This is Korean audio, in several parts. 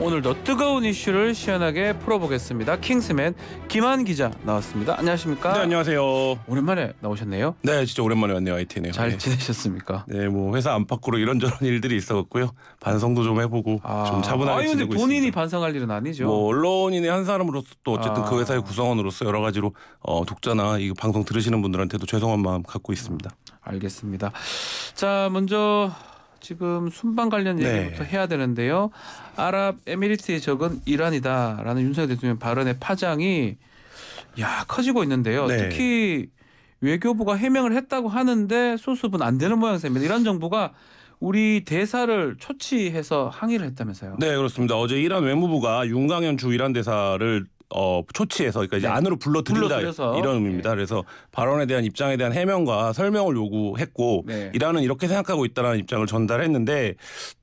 오늘도 뜨거운 이슈를 시원하게 풀어보겠습니다. 킹스맨 김한 기자 나왔습니다. 안녕하십니까? 네, 안녕하세요. 오랜만에 나오셨네요. 네, 진짜 오랜만에 왔네요. IT네요. 잘 네. 지내셨습니까? 네, 뭐 회사 안팎으로 이런저런 일들이 있었고요. 반성도 좀 해보고 아... 좀 차분하게 아니, 지내고 본인이 있습니다. 반성할 일은 아니죠. 뭐 언론인의 한 사람으로서 또 어쨌든 그 아... 그 회사의 구성원으로서 여러 가지로 어, 독자나 이 방송 들으시는 분들한테도 죄송한 마음 갖고 있습니다. 알겠습니다. 자, 먼저 지금 순방 관련 네. 얘기부터 네. 해야 되는데요. 아랍에미리트의 적은 이란이다라는 윤석열 대통령 발언의 파장이 야 커지고 있는데요. 네. 특히 외교부가 해명을 했다고 하는데 소습은 안 되는 모양새입니다. 이란 정부가 우리 대사를 초치해서 항의를 했다면서요. 네, 그렇습니다. 어제 이란 외무부가 윤광현주 이란 대사를 어, 초치해서 그러니까 이제 네. 안으로 불러들인다 이런 의미입니다. 네. 그래서 발언에 대한 입장에 대한 해명과 설명을 요구했고 네. 이란은 이렇게 생각하고 있다라는 입장을 전달했는데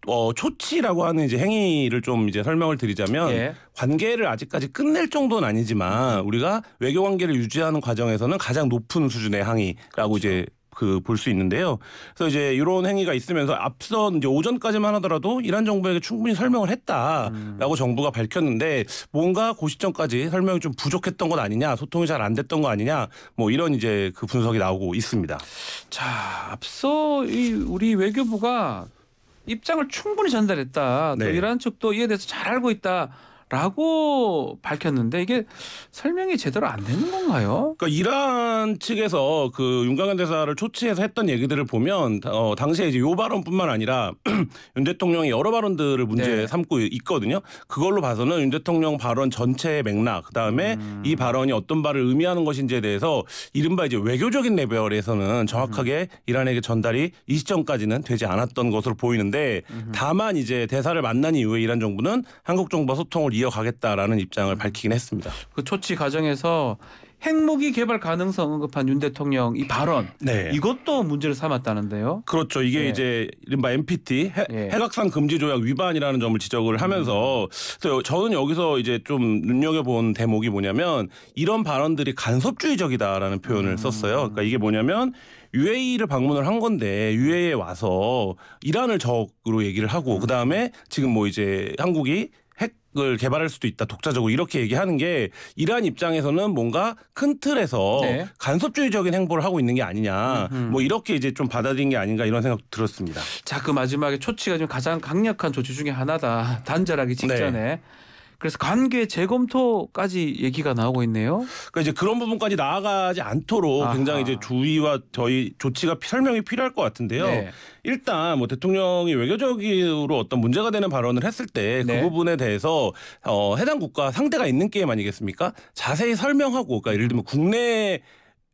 어, 초치라고 하는 이제 행위를 좀 이제 설명을 드리자면 예. 관계를 아직까지 끝낼 정도는 아니지만 음. 우리가 외교 관계를 유지하는 과정에서는 가장 높은 수준의 항의라고 그렇죠. 이제 그볼수 있는데요. 그래서 이제 이런 행위가 있으면서 앞선 이제 오전까지만 하더라도 이란 정부에게 충분히 설명을 했다라고 음. 정부가 밝혔는데 뭔가 고시점까지 그 설명이 좀 부족했던 것 아니냐, 소통이 잘 안 됐던 것 아니냐, 뭐 이런 이제 그 분석이 나오고 있습니다. 자, 앞서 이 우리 외교부가 입장을 충분히 전달했다. 또 네. 이란 측도 이에 대해서 잘 알고 있다. 라고 밝혔는데 이게 설명이 제대로 안 되는 건가요? 그러니까 이란 측에서 그 윤강현 대사를 초치해서 했던 얘기들을 보면 어, 당시에 이제 요 발언뿐만 아니라 윤 대통령이 여러 발언들을 문제 네. 삼고 있거든요. 그걸로 봐서는 윤 대통령 발언 전체의 맥락 그다음에 음. 이 발언이 어떤 바을 의미하는 것인지에 대해서 이른바 이제 외교적인 레벨에서는 정확하게 음. 이란에게 전달이 이 시점까지는 되지 않았던 것으로 보이는데 음. 다만 이제 대사를 만난 이후에 이란 정부는 한국 정부와 소통을 이어가겠다라는 입장을 밝히긴 했습니다. 그 조치 과정에서 핵무기 개발 가능성 언급한 윤 대통령 이 발언 네. 이것도 문제를 삼았다는데요. 그렇죠. 이게 네. 이제 이른바 NPT 해, 네. 예. 핵확산 금지 조약 위반이라는 점을 지적을 하면서 그 저는 여기서 이제 좀 눈여겨본 대목이 뭐냐면 이런 발언들이 간섭주의적이다라는 표현을 음. 썼어요. 그러니까 이게 뭐냐면 UAE를 방문을 한 건데 UAE에 와서 이란을 적으로 얘기를 하고 그 다음에 지금 뭐 이제 한국이 핵을 개발할 수도 있다 독자적으로 이렇게 얘기하는 게 이란 입장에서는 뭔가 큰 틀에서 네. 간섭주의적인 행보를 하고 있는 게 아니냐 음흠. 음. 뭐 이렇게 이제 좀 받아들인 게 아닌가 이런 생각 들었습니다. 자 그 마지막에 초치가 지금 가장 강력한 조치 중에 하나다 단절하기 직전에. 네. 그래서 관계 재검토까지 얘기가 나오고 있네요. 그러니까 이제 그런 부분까지 나아가지 않도록 아하. 굉장히 이제 주의와 저희 조치가 설명이 필요할 것 같은데요. 네. 일단 뭐 대통령이 외교적으로 어떤 문제가 되는 발언을 했을 때그 네. 부분에 대해서 어, 해당 국가 상대가 있는 게임 아니겠습니까? 자세히 설명하고 그러니까 예를 들면 국내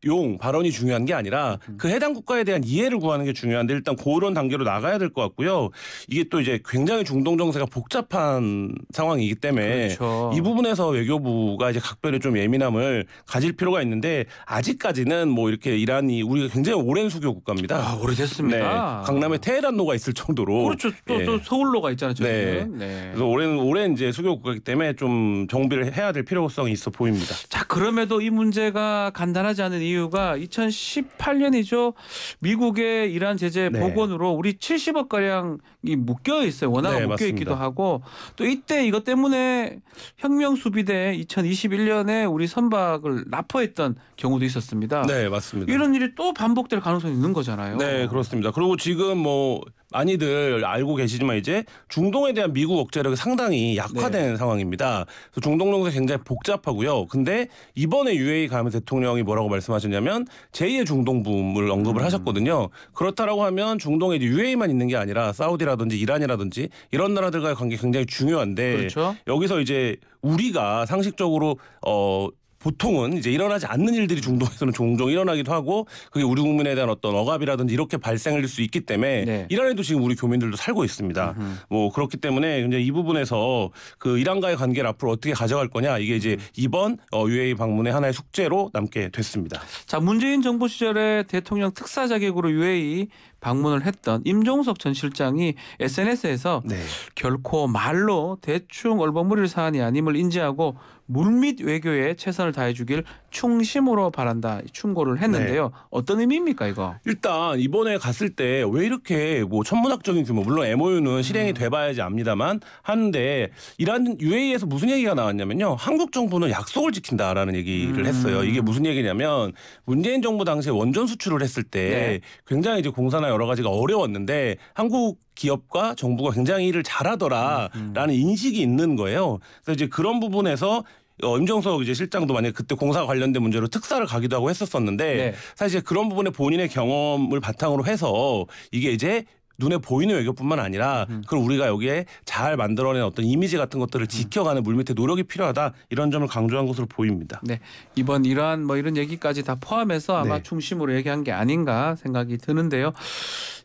용 발언이 중요한 게 아니라 음. 그 해당 국가에 대한 이해를 구하는 게 중요한데 일단 그런 단계로 나가야 될 것 같고요. 이게 또 이제 굉장히 중동 정세가 복잡한 상황이기 때문에 그렇죠. 이 부분에서 외교부가 이제 각별히 좀 예민함을 가질 필요가 있는데 아직까지는 뭐 이렇게 이란이 우리가 굉장히 오랜 수교 국가입니다. 아, 오래됐습니다. 네, 강남에 테헤란로가 있을 정도로 그렇죠. 또, 네. 또 예. 서울로가 있잖아요. 네. 네. 그래서 오랜 오랜 이제 수교 국가이기 때문에 좀 정비를 해야 될 필요성이 있어 보입니다. 자 그럼에도 이 문제가 간단하지 않은 이 이유가 2018년이죠. 미국의 이란 제재 네. 복원으로 우리 70억 가량이 묶여 있어요. 워낙 네, 묶여 있기도 하고 또 이때 이것 때문에 혁명 수비대 2021년에 우리 선박을 납포했던 경우도 있었습니다. 네, 맞습니다. 이런 일이 또 반복될 가능성이 있는 거잖아요. 네, 그렇습니다. 그리고 지금 뭐 많이들 알고 계시지만 이제 중동에 대한 미국 억제력이 상당히 약화된 네. 상황입니다. 그래서 중동 정세 굉장히 복잡하고요. 근데 이번에 UAE 가면 대통령이 뭐라고 말씀하셨냐면 제2의 중동 붐을 언급을 음. 하셨거든요. 그렇다라고 하면 중동에 이제 UAE만 있는 게 아니라 사우디라든지 이란이라든지 이런 나라들과의 관계 굉장히 중요한데 그렇죠? 여기서 이제 우리가 상식적으로 어 보통은 이제 일어나지 않는 일들이 중동에서는 종종 일어나기도 하고 그게 우리 국민에 대한 어떤 억압이라든지 이렇게 발생할 수 있기 때문에 네. 이란에도 지금 우리 교민들도 살고 있습니다. 으흠. 뭐 그렇기 때문에 이제 이 부분에서 그 이란과의 관계를 앞으로 어떻게 가져갈 거냐 이게 이제 음. 이번 어, UAE 방문의 하나의 숙제로 남게 됐습니다. 자 문재인 정부 시절에 대통령 특사 자격으로 UAE 방문을 했던 임종석 전 실장이 SNS에서 네. 결코 말로 대충 얼버무릴 사안이 아님을 인지하고 물밑 외교에 최선을 다해주길 충심으로 바란다 충고를 했는데요. 네. 어떤 의미입니까 이거? 일단 이번에 갔을 때 왜 이렇게 뭐 천문학적인 규모 물론 MOU는 실행이 음. 돼봐야지 압니다만 하는데 이란 UAE에서 무슨 얘기가 나왔냐면요. 한국 정부는 약속을 지킨다라는 얘기를 음. 했어요. 이게 무슨 얘기냐면 문재인 정부 당시에 원전 수출을 했을 때 네. 굉장히 이제 공산화 여러 가지가 어려웠는데 한국 기업과 정부가 굉장히 일을 잘하더라라는 음, 음. 인식이 있는 거예요. 그래서 이제 그런 부분에서 어, 임정석 이제 실장도 만약 에 그때 공사 관련된 문제로 특사를 가기도 하고 했었었는데 네. 사실 그런 부분에 본인의 경험을 바탕으로 해서 이게 이제 눈에 보이는 외교뿐만 아니라 음. 그걸 우리가 여기에 잘 만들어낸 어떤 이미지 같은 것들을 음. 지켜가는 물밑에 노력이 필요하다 이런 점을 강조한 것으로 보입니다. 네 이번 이러한 뭐 이런 얘기까지 다 포함해서 아마 네. 중심으로 얘기한 게 아닌가 생각이 드는데요.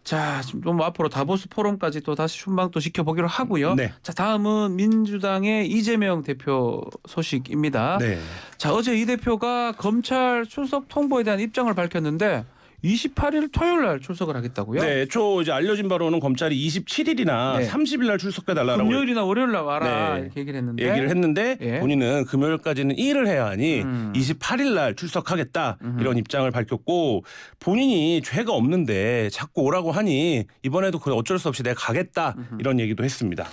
자, 좀 앞으로 다보스 포럼까지 또 다시 순방 또 지켜보기로 하고요. 네. 자, 다음은 민주당의 이재명 대표 소식입니다. 네. 자, 어제 이 대표가 검찰 출석 통보에 대한 입장을 밝혔는데 28일 토요일 날 출석을 하겠다고요? 네, 초 이제 알려진 바로는 검찰이 27일이나 네. 30일 날 출석해 달라고 금요일이나 월요일 날 와라 네. 이렇게 얘기를 했는데 얘기를 했는데 예. 본인은 금요일까지는 일을 해야 하니 음. 28일 날 출석하겠다 음. 이런 입장을 밝혔고 본인이 죄가 없는데 자꾸 오라고 하니 이번에도 그 어쩔 수 없이 내가 가겠다 음. 이런 얘기도 했습니다.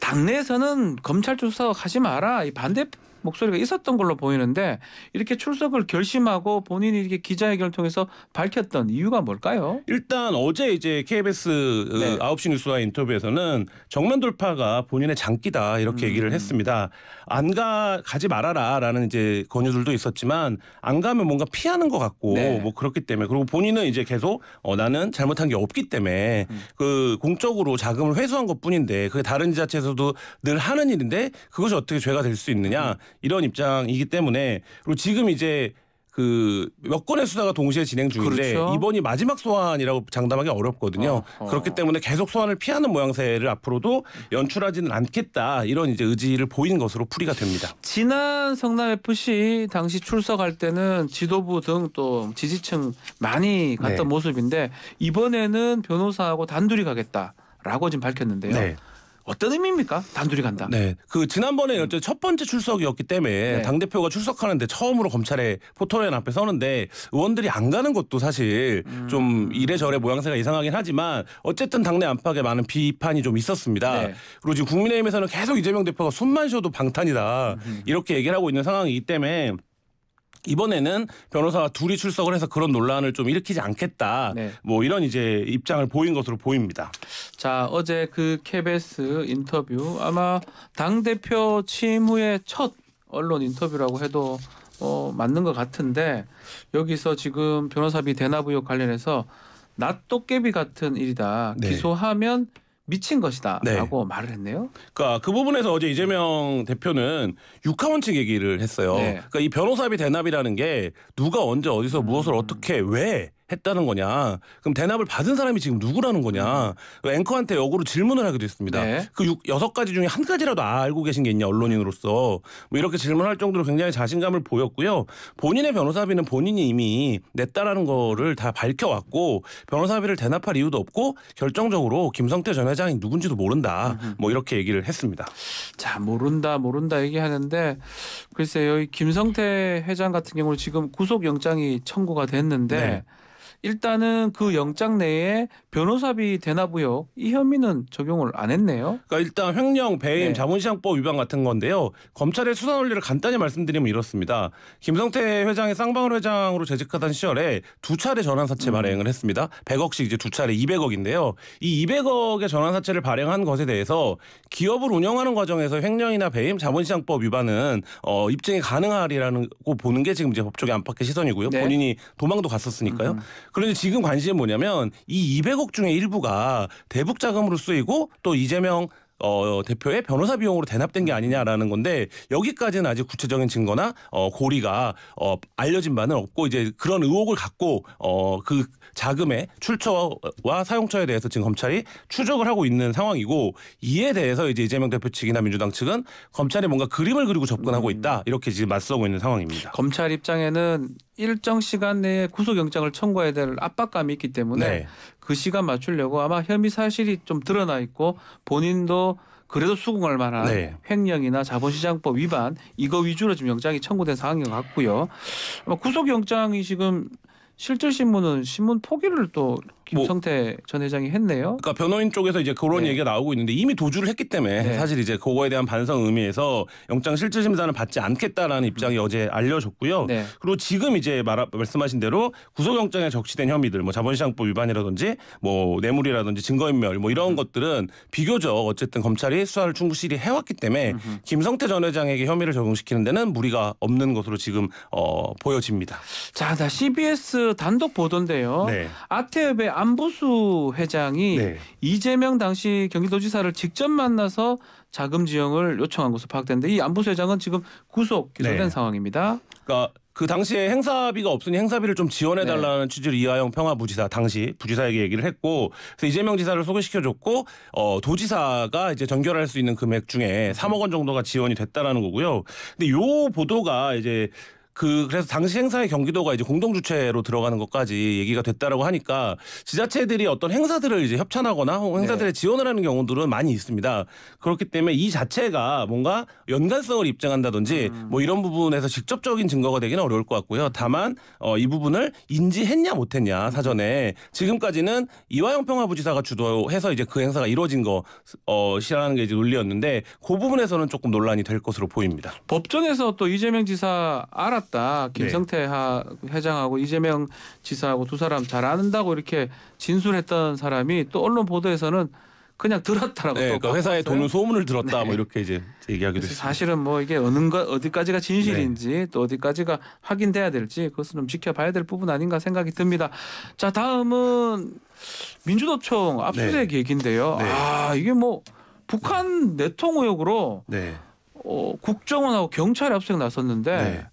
당내에서는 검찰 조사 가지 마라 이 반대 목소리가 있었던 걸로 보이는데 이렇게 출석을 결심하고 본인이 이렇게 기자회견을 통해서 밝혔던 이유가 뭘까요? 일단 어제 이제 KBS 그 네. 9시 뉴스와 인터뷰에서는 정면 돌파가 본인의 장기다 이렇게 음. 얘기를 했습니다. 안 가 가지 말아라라는 이제 권유들도 있었지만 안 가면 뭔가 피하는 것 같고 네. 뭐 그렇기 때문에 그리고 본인은 이제 계속 어, 나는 잘못한 게 없기 때문에 음. 그 공적으로 자금을 회수한 것뿐인데 그게 다른 지자체에서도 늘 하는 일인데 그것이 어떻게 죄가 될 수 있느냐 음. 이런 입장이기 때문에 그리고 지금 이제 그 몇 건의 수사가 동시에 진행 중인데 그렇죠. 이번이 마지막 소환이라고 장담하기 어렵거든요. 어, 어. 그렇기 때문에 계속 소환을 피하는 모양새를 앞으로도 연출하지는 않겠다 이런 이제 의지를 보인 것으로 풀이가 됩니다. 지난 성남 FC 당시 출석할 때는 지도부 등 또 지지층 많이 갔던 네. 모습인데 이번에는 변호사하고 단둘이 가겠다라고 지금 밝혔는데요. 네. 어떤 의미입니까? 단둘이 간다. 네. 그 지난번에 음. 첫 번째 출석이었기 때문에 네. 당 대표가 출석하는데 처음으로 검찰에 포토라인 앞에 서는데 의원들이 안 가는 것도 사실 음. 좀 이래저래 모양새가 이상하긴 하지만 어쨌든 당내 안팎에 많은 비판이 좀 있었습니다. 네. 그리고 지금 국민의힘에서는 계속 이재명 대표가 숨만 쉬어도 방탄이다 음. 이렇게 얘기를 하고 있는 상황이기 때문에. 이번에는 변호사가 둘이 출석을 해서 그런 논란을 좀 일으키지 않겠다. 네. 뭐 이런 이제 입장을 보인 것으로 보입니다. 자 어제 그 KBS 인터뷰 아마 당 대표 취임 후에 첫 언론 인터뷰라고 해도 어, 맞는 것 같은데 여기서 지금 변호사비 대납 의혹 관련해서 낫 도깨비 같은 일이다. 네. 기소하면 미친 것이다라고 네. 말을 했네요. 그러니까 그 부분에서 어제 이재명 대표는 육하원 측 얘기를 했어요. 네. 그러니까 이 변호사비 대납이라는 게 누가 언제 어디서 무엇을 음. 어떻게 왜 했다는 거냐? 그럼 대납을 받은 사람이 지금 누구라는 거냐? 음. 그 앵커한테 역으로 질문을 하기도 했습니다. 네. 그 육, 여섯 가지 중에 한 가지라도 알고 계신 게 있냐 언론인으로서 뭐 이렇게 질문할 정도로 굉장히 자신감을 보였고요. 본인의 변호사비는 본인이 이미 냈다라는 거를 다 밝혀왔고 변호사비를 대납할 이유도 없고 결정적으로 김성태 전 회장이 누군지도 모른다. 음뭐 이렇게 얘기를 했습니다. 자 모른다 모른다 얘기하는데 글쎄요 이 김성태 회장 같은 경우 는 지금 구속영장이 청구가 됐는데. 네. 일단은 그 영장 내에 변호사비 대납의여이 혐의는 적용을 안 했네요. 그러니까 일단 횡령, 배임, 네. 자본시장법 위반 같은 건데요. 검찰의 수사 논리를 간단히 말씀드리면 이렇습니다. 김성태 회장이 쌍방울 회장으로 재직하던 시절에 두 차례 전환사채 음. 발행을 했습니다. 100억씩 이제 두 차례 200억인데요. 이 200억의 전환사채를 발행한 것에 대해서 기업을 운영하는 과정에서 횡령이나 배임, 자본시장법 위반은 어, 입증이 가능하리라고 보는 게 지금 이제 법조계 안팎의 시선이고요. 네. 본인이 도망도 갔었으니까요. 음. 그런데 지금 관심이 뭐냐면 이 200억 중에 일부가 대북 자금으로 쓰이고 또 이재명 어, 대표의 변호사 비용으로 대납된 게 아니냐라는 건데 여기까지는 아직 구체적인 증거나 어, 고리가 어, 알려진 바는 없고 이제 그런 의혹을 갖고 어, 그 자금의 출처와 사용처에 대해서 지금 검찰이 추적을 하고 있는 상황이고 이에 대해서 이제 이재명 대표 측이나 민주당 측은 검찰이 뭔가 그림을 그리고 접근하고 음. 있다 이렇게 지금 맞서고 있는 상황입니다. 검찰 입장에는 일정 시간 내에 구속영장을 청구해야 될 압박감이 있기 때문에 네. 그 시간 맞추려고 아마 혐의 사실이 좀 드러나 있고 본인도 그래도 수긍할 만한 네. 횡령이나 자본시장법 위반 이거 위주로 지금 영장이 청구된 상황인 것 같고요. 구속영장이 지금 실질신문은 신문 포기를 또뭐 김성태 전 회장이 했네요. 그러니까 변호인 쪽에서 이제 그런 네. 얘기가 나오고 있는데 이미 도주를 했기 때문에 네. 사실 이제 그거에 대한 반성 의미에서 영장 실질 심사는 받지 않겠다라는 입장이 음. 어제 알려졌고요. 네. 그리고 지금 이제 말 말씀하신 대로 구속영장에 적시된 혐의들 뭐 자본시장법 위반이라든지 뭐 뇌물이라든지 증거인멸 뭐 이런 음. 것들은 비교적 어쨌든 검찰이 수사를 충실히 해왔기 때문에 음 김성태 전 회장에게 혐의를 적용시키는 데는 무리가 없는 것으로 지금 어, 보여집니다. 자, 나 CBS 단독 보도인데요. 네. 아태협의 안보수 회장이 네. 이재명 당시 경기도지사를 직접 만나서 자금 지형을 요청한 것으로 파악됐는데이 안보수 회장은 지금 구속 기소된 네. 상황입니다. 그러니까 그 당시에 행사비가 없으니 행사비를 좀 지원해 달라는 네. 취지로 이하영 평화부지사 당시 부지사에게 얘기를 했고 그래서 이재명 지사를 소개시켜 줬고 어 도지사가 이제 전결할 수 있는 금액 중에 3억 원 정도가 지원이 됐다라는 거고요. 근데 요 보도가 이제 그 그래서 당시 행사에 경기도가 이제 공동 주최로 들어가는 것까지 얘기가 됐다라고 하니까 지자체들이 어떤 행사들을 이제 협찬하거나 행사들에 네. 지원을 하는 경우들은 많이 있습니다. 그렇기 때문에 이 자체가 뭔가 연관성을 입증한다든지 음. 뭐 이런 부분에서 직접적인 증거가 되기는 어려울 것 같고요. 다만 어, 이 부분을 인지했냐 못했냐 사전에 지금까지는 이화영 평화부지사가 주도해서 이제 그 행사가 이루어진 것이라는 어, 게 이제 논리였는데 그 부분에서는 조금 논란이 될 것으로 보입니다. 법정에서 또 이재명 지사 알았 어다 김성태 네. 하, 회장하고 이재명 지사하고 두 사람 잘 안다고 이렇게 진술했던 사람이 또 언론 보도에서는 그냥 들었다라고 네, 그러니까 회사에 도는 소문을 들었다 뭐 네. 뭐 이렇게 이제 얘기하기도 했습니다. 사실은 뭐 이게 어느 어디까지가 진실인지 네. 또 어디까지가 확인돼야 될지 그것은 좀 지켜봐야 될 부분 아닌가 생각이 듭니다. 자 다음은 민주노총 압수수색 네. 얘기인데요. 네. 아 이게 뭐 북한 내통 의혹으로 네. 어, 국정원하고 경찰이 압수수색 나섰는데 네.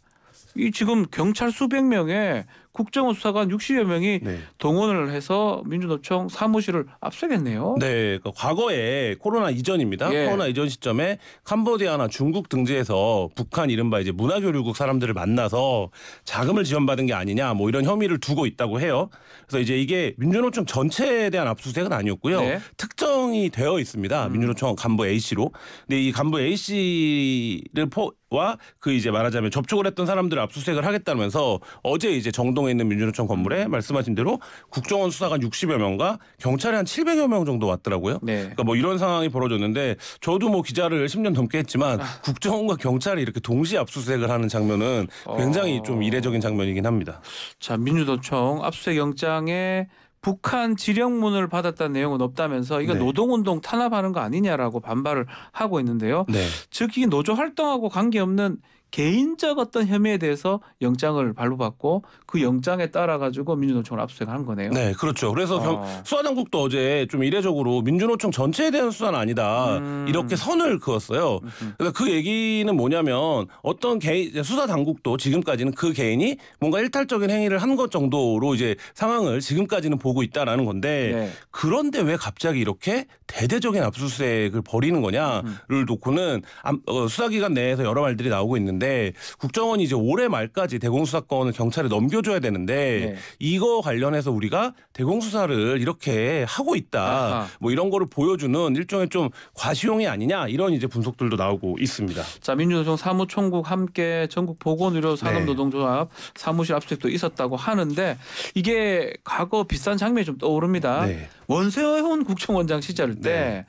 이 지금 경찰 수백 명에 국정원 수사관 60여 명이 네. 동원을 해서 민주노총 사무실을 압수했네요. 네, 그 과거에 코로나 이전입니다. 예. 코로나 이전 시점에 캄보디아나 중국 등지에서 북한 이른바 이제 문화교류국 사람들을 만나서 자금을 지원받은 게 아니냐, 뭐 이런 혐의를 두고 있다고 해요. 그래서 이제 이게 민주노총 전체에 대한 압수수색은 아니었고요. 네. 특정이 되어 있습니다. 음. 민주노총 간부 A 씨로. 근데 이 간부 A 씨를 포 와그 이제 말하자면 접촉을 했던 사람들을 압수수색을 하겠다면서 어제 이제 정동에 있는 민주노총 건물에 말씀하신 대로 국정원 수사관 60여 명과 경찰이 한 700여 명 정도 왔더라고요. 네. 그러니까 뭐 이런 상황이 벌어졌는데 저도 뭐 기자를 10년 넘게 했지만 아. 국정원과 경찰이 이렇게 동시에 압수수색을 하는 장면은 굉장히 어... 좀 이례적인 장면이긴 합니다. 자 민주노총 압수수색 영장에 북한 지령문을 받았다는 내용은 없다면서 이거 네. 노동운동 탄압하는 거 아니냐라고 반발을 하고 있는데요. 네. 즉 이게 노조 활동하고 관계없는 개인적 어떤 혐의에 대해서 영장을 발부받고 그 음. 영장에 따라 가지고 민주노총을 압수수색한 거네요. 네, 그렇죠. 그래서 어. 수사당국도 어제 좀 이례적으로 민주노총 전체에 대한 수사는 아니다 음. 이렇게 선을 그었어요. 그래서 그 얘기는 뭐냐면 어떤 개인 수사당국도 지금까지는 그 개인이 뭔가 일탈적인 행위를 한 것 정도로 이제 상황을 지금까지는 보고 있다라는 건데 네. 그런데 왜 갑자기 이렇게 대대적인 압수수색을 벌이는 거냐를 음. 놓고는 어, 수사기관 내에서 여러 말들이 나오고 있는 있는데 국정원이 이제 올해 말까지 대공수사권을 경찰에 넘겨줘야 되는데 네. 이거 관련해서 우리가 대공수사를 이렇게 하고 있다 아하. 뭐 이런 거를 보여주는 일종의 좀 과시용이 아니냐 이런 이제 분석들도 나오고 있습니다. 자 민주노총 사무총국 함께 전국 보건의료 산업노동조합 네. 사무실 압수색도 수 있었다고 하는데 이게 과거 비싼 장면이 좀 떠오릅니다. 네. 원세훈 국정원장 시절 때 네.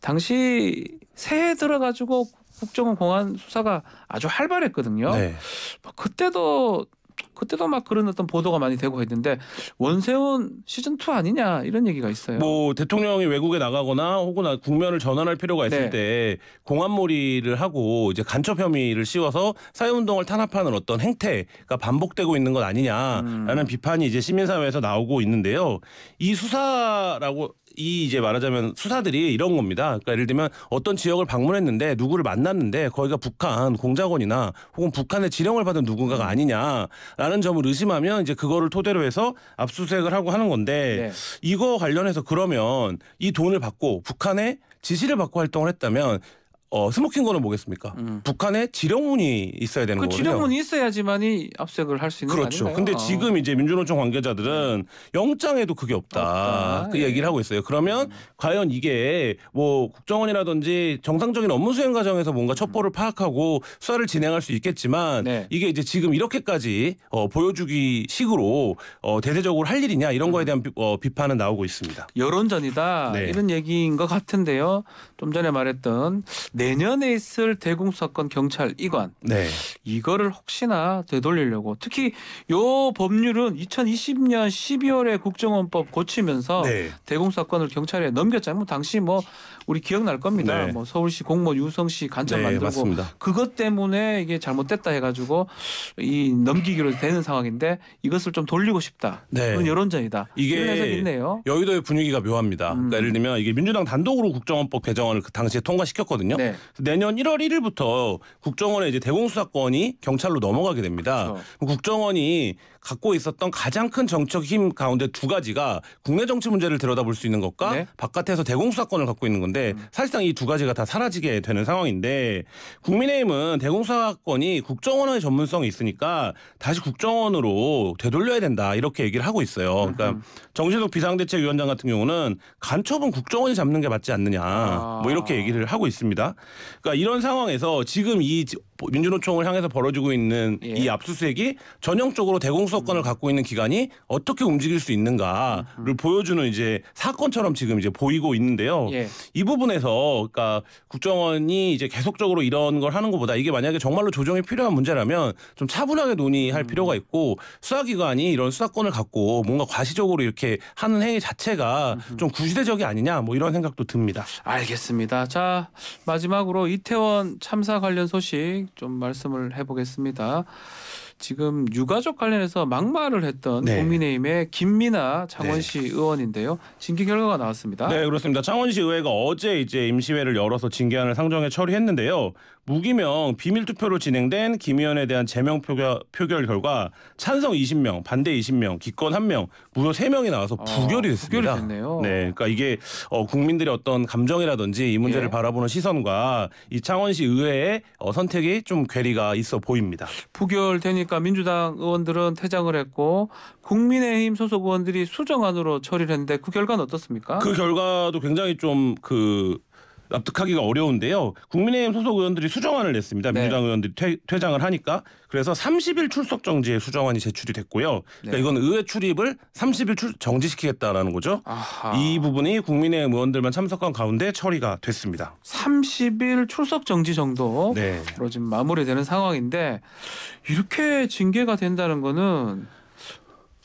당시 새해 들어가지고 국정원 공안 수사가 아주 활발했거든요. 네. 뭐 그때도 그때도 막 그런 어떤 보도가 많이 되고 했는데 원세훈 시즌 2 아니냐 이런 얘기가 있어요. 뭐 대통령이 외국에 나가거나 혹은 국면을 전환할 필요가 있을 네. 때 공안몰이를 하고 이제 간첩 혐의를 씌워서 사회운동을 탄압하는 어떤 행태가 반복되고 있는 것 아니냐라는 음. 비판이 이제 시민사회에서 나오고 있는데요. 이 수사라고 이 이제 말하자면 수사들이 이런 겁니다. 그러니까 예를 들면 어떤 지역을 방문했는데 누구를 만났는데 거기가 북한 공작원이나 혹은 북한의 지령을 받은 누군가가 음. 아니냐라는 점을 의심하면 이제 그거를 토대로 해서 압수수색을 하고 하는 건데 네. 이거 관련해서 그러면 이 돈을 받고 북한에 지시를 받고 활동을 했다면 어, 스모킹 건은 뭐겠습니까? 음. 북한의지령문이 있어야 되는 그 거거든요. 지령훈이 있어야지만이 압색을 할 수 있는 그렇죠. 거 아닌가요? 근데 어. 지금 이제 민주노총 관계자들은 영장에도 그게 없다, 없다. 그 예. 얘기를 하고 있어요. 그러면 음. 과연 이게 뭐 국정원이라든지 정상적인 업무 수행 과정에서 뭔가 음. 첩보를 파악하고 수사를 진행할 수 있겠지만 네. 이게 이제 지금 이렇게까지 어, 보여주기 식으로 어, 대대적으로 할 일이냐 이런 거에 음. 대한 비, 어, 비판은 나오고 있습니다. 여론전이다 네. 이런 얘기인 것 같은데요. 좀 전에 말했던 내년에 있을 대공 수사권 경찰 이관 네. 이거를 혹시나 되돌리려고 특히 요 법률은 2020년 12월에 국정원법 고치면서 네. 대공 수사권을 경찰에 넘겼잖아요. 뭐 당시 뭐 우리 기억날 겁니다. 네. 뭐 서울시 공무원 유성씨 간첩 네, 만들고 맞습니다. 그것 때문에 이게 잘못됐다 해가지고 이 넘기기로 되는 상황인데 이것을 좀 돌리고 싶다. 그런 네. 여론전이다. 이게 여의도의 분위기가 묘합니다. 그러니까 음. 그러니까 예를 들면 이게 민주당 단독으로 국정원법 개정안을 그 당시에 통과시켰거든요. 네. 네. 내년 1월 1일부터 국정원의 이제 대공수사권이 경찰로 넘어가게 됩니다. 그렇죠. 국정원이 갖고 있었던 가장 큰정치적힘 가운데 두 가지가 국내 정치 문제를 들여다볼 수 있는 것과 네. 바깥에서 대공수사권을 갖고 있는 건데 음. 사실상 이 두 가지가 다 사라지게 되는 상황인데 국민의힘은 대공수사권이 국정원의 전문성이 있으니까 다시 국정원으로 되돌려야 된다 이렇게 얘기를 하고 있어요. 그러니까 음. 정신욱 비상대책위원장 같은 경우는 간첩은 국정원이 잡는 게 맞지 않느냐 뭐 아. 이렇게 얘기를 하고 있습니다. 그러니까 이런 상황에서 지금 이 민주노총을 향해서 벌어지고 있는 예. 이 압수수색이 전형적으로 대공수사권을 음. 갖고 있는 기관이 어떻게 움직일 수 있는가를 음. 보여주는 이제 사건처럼 지금 이제 보이고 있는데요. 예. 이 부분에서 그러니까 국정원이 이제 계속적으로 이런 걸 하는 것보다 이게 만약에 정말로 조정이 필요한 문제라면 좀 차분하게 논의할 음. 필요가 있고 수사기관이 이런 수사권을 갖고 뭔가 과시적으로 이렇게 하는 행위 자체가 좀 구시대적이 아니냐 뭐 이런 생각도 듭니다. 알겠습니다. 자 마지막으로 이태원 참사 관련 소식 좀 말씀을 해보겠습니다. 지금 유가족 관련해서 막말을 했던 네. 국민의힘의 김민아 창원시 네. 의원인데요. 징계 결과가 나왔습니다. 네 그렇습니다. 창원시 의회가 어제 이제 임시회를 열어서 징계안을 상정해 처리했는데요. 무기명 비밀 투표로 진행된 김 의원에 대한 제명 표결, 표결 결과 찬성 20명, 반대 20명, 기권 1명, 무려 3명이 나와서 아, 부결이 됐습니다. 부결이 됐네요. 네, 그러니까 이게 어, 국민들의 어떤 감정이라든지 이 문제를 예. 바라보는 시선과 이 창원시 의회의 어, 선택이 좀 괴리가 있어 보입니다. 부결되니까 민주당 의원들은 퇴장을 했고 국민의힘 소속 의원들이 수정안으로 처리를 했는데 그 결과는 어떻습니까? 그 결과도 굉장히 좀그 납득하기가 어려운데요. 국민의힘 소속 의원들이 수정안을 냈습니다. 네. 민주당 의원들이 퇴, 장을 하니까 그래서 30일 출석 정지의 수정안이 제출이 됐고요. 네. 그러니까 네. 이건 의회 출입을 30일 출, 정지시키겠다라는 거죠. 아하. 이 부분이 국민의힘 의원들만 참석한 가운데 처리가 됐습니다. 30일 출석 정지 정도로 네. 지금 마무리되는 상황인데 이렇게 징계가 된다는 거는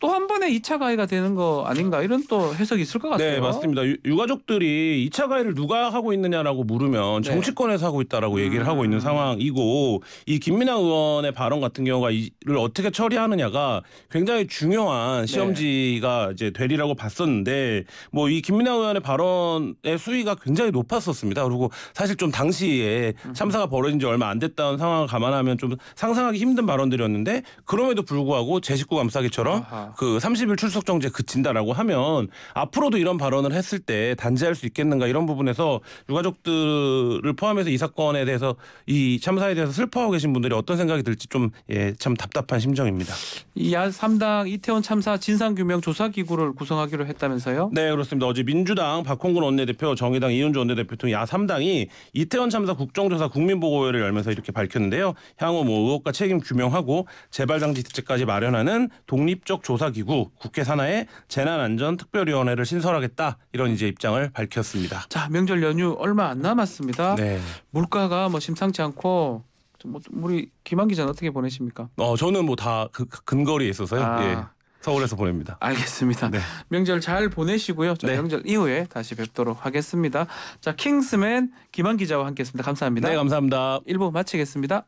또한 번에 2차 가해가 되는 거 아닌가 이런 또 해석이 있을 것 같아요. 네, 맞습니다. 유, 유가족들이 2차 가해를 누가 하고 있느냐라고 물으면 네. 정치권에서 하고 있다라고 얘기를 하고 있는 음. 상황이고 이 김민아 의원의 발언 같은 경우가 이를 어떻게 처리하느냐가 굉장히 중요한 네. 시험지가 이제 되리라고 봤었는데 뭐 이 김민아 의원의 발언의 수위가 굉장히 높았었습니다. 그리고 사실 좀 당시에 음. 참사가 벌어진 지 얼마 안 됐다는 상황을 감안하면 좀 상상하기 힘든 발언들이었는데 그럼에도 불구하고 제 식구 감싸기처럼 아하. 그 30일 출석 정지에 그친다라고 하면 앞으로도 이런 발언을 했을 때 단죄할 수 있겠는가 이런 부분에서 유가족들을 포함해서 이 사건에 대해서 이 참사에 대해서 슬퍼하고 계신 분들이 어떤 생각이 들지 좀참 예 답답한 심정입니다. 이 야 3당 이태원 참사 진상규명 조사기구를 구성하기로 했다면서요? 네 그렇습니다. 어제 민주당 박홍근 원내대표 정의당 이윤주 원내대표 등 야 3당이 이태원 참사 국정조사 국민보고회를 열면서 이렇게 밝혔는데요. 향후 뭐 의혹과 책임 규명하고 재발장지 대책까지 마련하는 독립적 조사 조사기구 국회 산하에 재난안전특별위원회를 신설하겠다 이런 이제 입장을 밝혔습니다. 자 명절 연휴 얼마 안 남았습니다. 네. 물가가 뭐 심상치 않고 뭐 우리 김한 기자는 어떻게 보내십니까? 어 저는 뭐다 그, 근거리에 있어서요. 아. 예. 서울에서 보냅니다. 알겠습니다. 네. 명절 잘 보내시고요. 네. 명절 이후에 다시 뵙도록 하겠습니다. 자, 킹스맨 김한 기자와 함께했습니다. 감사합니다. 네, 감사합니다. 1부 마치겠습니다.